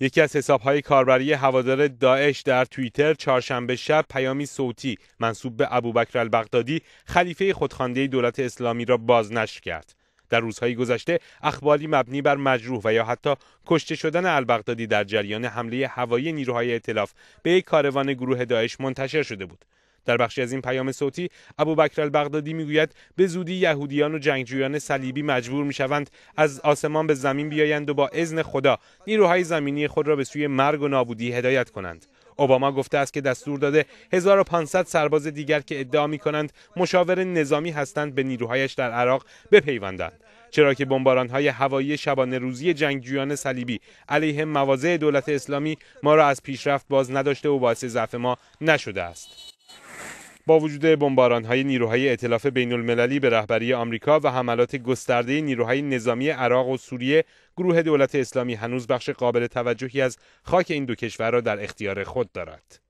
یکی از حسابهای کاربری هوادار داعش در توییتر چهارشنبه شب پیامی صوتی منصوب به ابوبکر البغدادی خلیفه خودخوانده دولت اسلامی را بازنشر کرد در روزهای گذشته اخباری مبنی بر مجروح و یا حتی کشته شدن البغدادی در جریان حمله هوایی نیروهای اطلاف به یک کاروان گروه داعش منتشر شده بود در بخشی از این پیام صوتی بکر البغدادی میگوید به زودی یهودیان و جنگجویان صلیبی مجبور میشوند از آسمان به زمین بیایند و با اذن خدا نیروهای زمینی خود را به سوی مرگ و نابودی هدایت کنند اوباما گفته است که دستور داده 1500 سرباز دیگر که ادعا می کنند مشاور نظامی هستند به نیروهایش در عراق بپیوندند چرا که بمباران های هوایی شبانه روزی جنگجویان صلیبی علیه مواضع دولت اسلامی ما را از پیشرفت باز نداشته و باعث ضعف ما نشده است با وجود های نیروهای ائتلاف المللی به رهبری آمریکا و حملات گسترده نیروهای نظامی عراق و سوریه، گروه دولت اسلامی هنوز بخش قابل توجهی از خاک این دو کشور را در اختیار خود دارد.